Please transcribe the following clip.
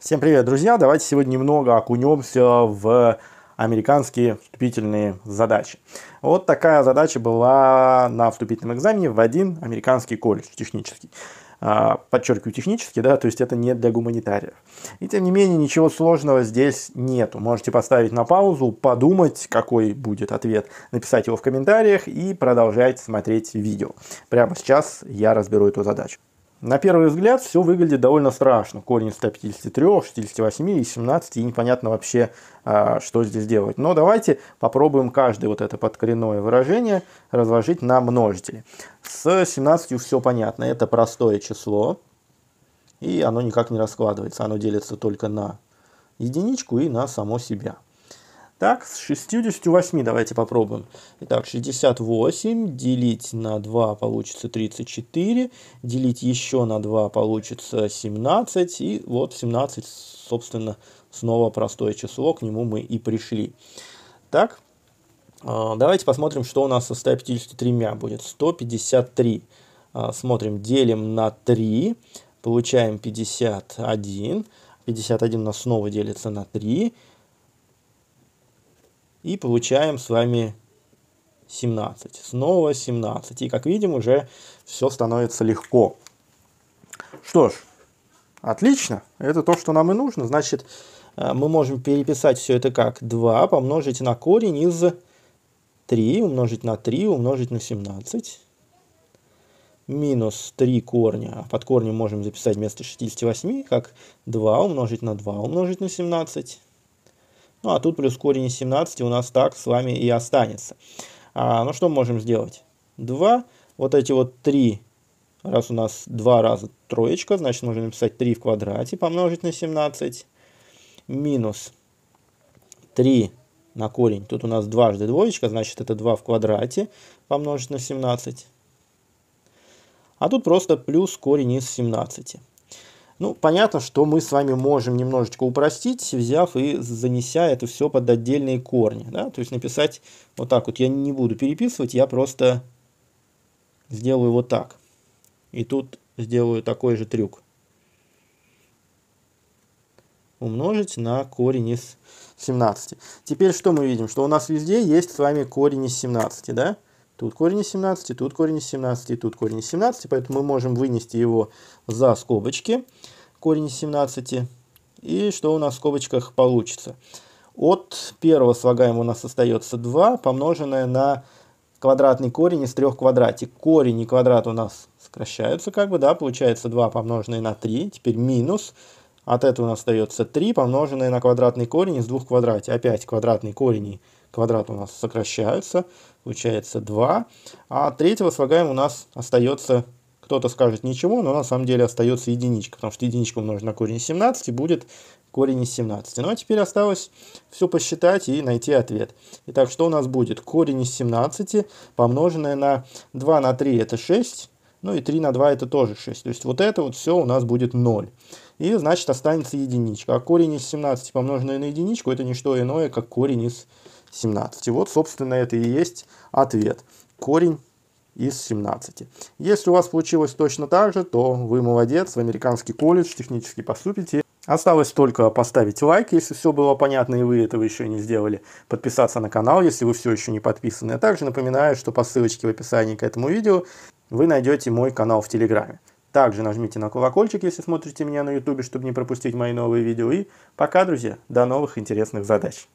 Всем привет, друзья! Давайте сегодня немного окунемся в американские вступительные задачи. Вот такая задача была на вступительном экзамене в один американский колледж технический. А, подчеркиваю, технический, да, то есть это не для гуманитариев. И тем не менее, ничего сложного здесь нету. Можете поставить на паузу, подумать, какой будет ответ, написать его в комментариях и продолжать смотреть видео. Прямо сейчас я разберу эту задачу. На первый взгляд все выглядит довольно страшно. Корень 153, 68 и 17, и непонятно вообще, а, что здесь делать. Но давайте попробуем каждое вот это подкоренное выражение разложить на множители. С 17 все понятно, это простое число, и оно никак не раскладывается, оно делится только на единичку и на само себя. Так, с 68 давайте попробуем. Итак, 68 делить на 2 получится 34, делить еще на 2 получится 17, и вот 17, собственно, снова простое число, к нему мы и пришли. Так, а, давайте посмотрим, что у нас со 153 будет. 153 а, смотрим, делим на 3, получаем 51, 51 у нас снова делится на 3, и получаем с вами 17. Снова 17. И как видим, уже все становится легко. Что ж, отлично. Это то, что нам и нужно. Значит, э, мы можем переписать все это как 2 помножить на корень из 3 умножить на 3 умножить на 17 минус 3 корня. Под корнем можем записать вместо 68, как 2 умножить на 2 умножить на 17 ну, а тут плюс корень из 17 у нас так с вами и останется. А, ну, что мы можем сделать? 2. Вот эти вот 3, раз у нас 2 раза троечка, значит, нужно написать 3 в квадрате, помножить на 17. Минус 3 на корень. Тут у нас дважды двоечка, значит, это 2 в квадрате, помножить на 17. А тут просто плюс корень из 17. Ну, понятно, что мы с вами можем немножечко упростить, взяв и занеся это все под отдельные корни. Да? То есть написать вот так вот. Я не буду переписывать, я просто сделаю вот так. И тут сделаю такой же трюк. Умножить на корень из 17. Теперь что мы видим? Что у нас везде есть с вами корень из 17, да? Тут корень из 17, тут корень из 17, тут корень из 17. Поэтому мы можем вынести его за скобочки. Корень из 17. И что у нас в скобочках получится? От первого слагаемого у нас остается 2, помноженное на квадратный корень из трех квадратик. Корень и квадрат у нас сокращаются, как бы, да, получается 2 помноженное на 3, теперь минус. От этого у нас остается 3 помноженное на квадратный корень из двух квадратик. Опять квадратный корень квадрат у нас сокращается, получается 2. А третьего слагаем у нас остается, кто-то скажет ничего, но на самом деле остается единичка, потому что единичку умножить на корень 17 и будет корень из 17. Ну а теперь осталось все посчитать и найти ответ. Итак, что у нас будет? Корень из 17 помноженное на 2 на 3 это 6, ну и 3 на 2 это тоже 6. То есть вот это вот все у нас будет 0 и значит останется единичка. А корень из 17 помноженный на единичку это не что иное, как корень из 17. вот, собственно, это и есть ответ. Корень из 17. Если у вас получилось точно так же, то вы молодец, в американский колледж технически поступите. Осталось только поставить лайк, если все было понятно и вы этого еще не сделали, подписаться на канал, если вы все еще не подписаны. А также напоминаю, что по ссылочке в описании к этому видео вы найдете мой канал в Телеграме. Также нажмите на колокольчик, если смотрите меня на YouTube, чтобы не пропустить мои новые видео. И пока, друзья, до новых интересных задач.